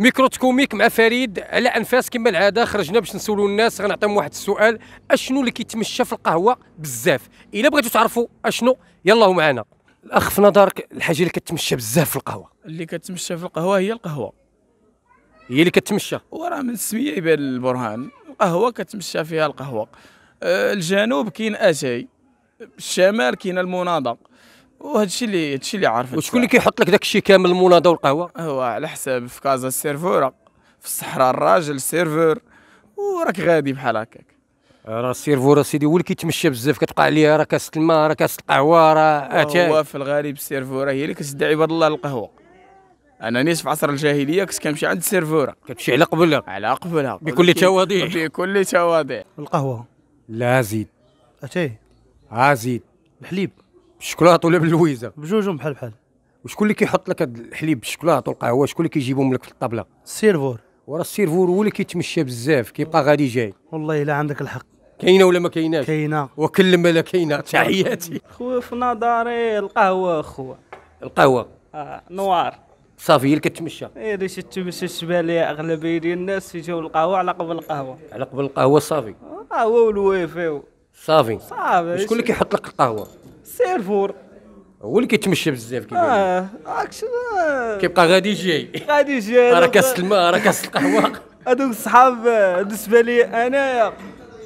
ميكروتكوميك مع فريد على انفاس كما العاده خرجنا باش نسولوا الناس غنعطيهم واحد السؤال اشنو اللي كيتمشى في القهوه بزاف الا بغيتوا تعرفوا اشنو يلا معنا الاخ في نظرك الحاجه اللي كتمشى بزاف في القهوه اللي كتمشى في القهوه هي القهوه هي اللي كتمشى وراه من السميه يبان البرهان القهوه كتمشى فيها القهوه أه، الجنوب كاين اتاي الشمال كاين المناضه وهذا الشيء اللي الشيء اللي عارف وشكون اللي كيحط لك داك الشيء كامل المناضه والقهوه هو على حساب في كازا السيرفوره في الصحراء الراجل السيرفور وراك غادي بحال هكاك راه السيرفور سيدي هو اللي كيتمشى بزاف كتبقى عليه راه كاس الماء راه كاس القهوه راه اتاي هو في الغالب السيرفوره هي اللي كتدعي عباد الله القهوه انا نيس في عصر الجاهليه كنت كنمشي عند السيرفوره كتمشي على قبلها على قبلها بكل تواضع بكل تواضع القهوه لا زيد اتاي ها زيد الحليب بالشوكولاط ولا باللويزه بجوجهم بحال بحال وشكون اللي كيحط لك الحليب بالشوكولاط والقهوه شكون اللي كيجيبهم لك في الطابله السيرفور ورا السيرفور هو اللي كيتمشى بزاف كيبقى غادي جاي والله الا عندك الحق كاينه ولا ما كايناش كاينه وكل ما لا كاينه تحياتي خويا في نظري القهوه خويا القهوه آه نوار صافي هي اللي كتمشى اي اللي تتمشى الشبالي اغلبيه ديال الناس يجيو القهوه على قبل القهوه على قبل القهوه صافي القهوه والويفي صافي صافي شكون اللي كيحط لك القهوه سيرفور هو اللي كيتمشى بزاف كيبان اه عكس آه. كيبقى غادي جاي غادي جاي راه كاس الماء راه كاس القهوه هذوك الصحاب آه، بالنسبه لي انايا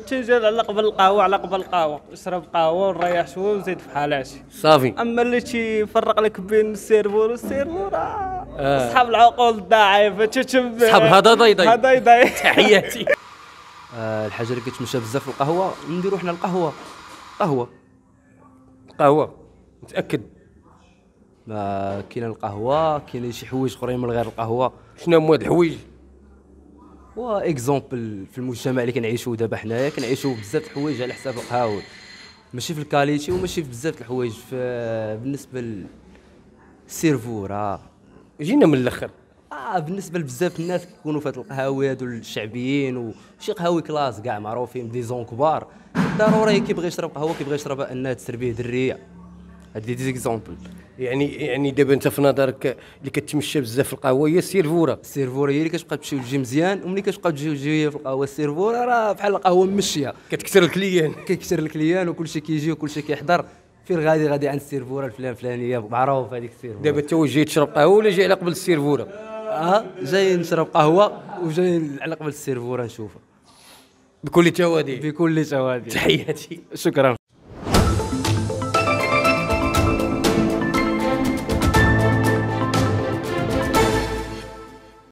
تيجي على قبل القهوه على قبل القهوه يشرب قهوه ونريح شويه ونزيد في حالاتي صافي اما اللي تيفرق لك بين السيرفور والسيرفور آه. آه. اصحاب العقول الضعيفه تتم اصحاب هذا ضيضي هذا ضيضي تحياتي الحاجه اللي كتمشى بزاف القهوه نديرو حنا القهوه قهوه قهوه متاكد ما كاين القهوه كاين شي حوايج اخرين من غير القهوه شنو هما هاد الحوايج وا اكزومبل في المجتمع اللي كنعيشو دابا حنايا كنعيشو بزاف الحوايج على حساب القهاوي ماشي في الكاليتي وماشي في بزاف الحوايج بالنسبه للسيرفو راه جينا من الاخر آه، بالنسبه لبزاف الناس كيكونوا في هذه القهاوي هادو الشعبيين وشي قهاوي كلاس كاع معروفين دي زون كبار ضروري كيبغي يشرب قهوه كيبغي يشربها انها تسر به دريه هادي ديزيكزومبل يعني يعني دابا انت في نظرك اللي كتمشى بزاف في القهوه هي السيرفوره السيرفوره هي اللي كتبقى تمشي وتجي مزيان وملي كتبقى تجي تجي في القهوه السيرفوره راه بحال القهوه مشيه كتكثر الكليان كيكثر الكليان وكلشي كيجي وكلشي كيحضر فين غادي غادي عند السيرفوره الفلان الفلانيه معروف هذيك السيرفوره دابا انت واش جاي تشرب قهوه ولا جاي على قبل السيرفوره اه جاي نشرب قهوه وجاي على قبل السيرفور نشوفه بكل جوادي بكل جوادي تحياتي شكرا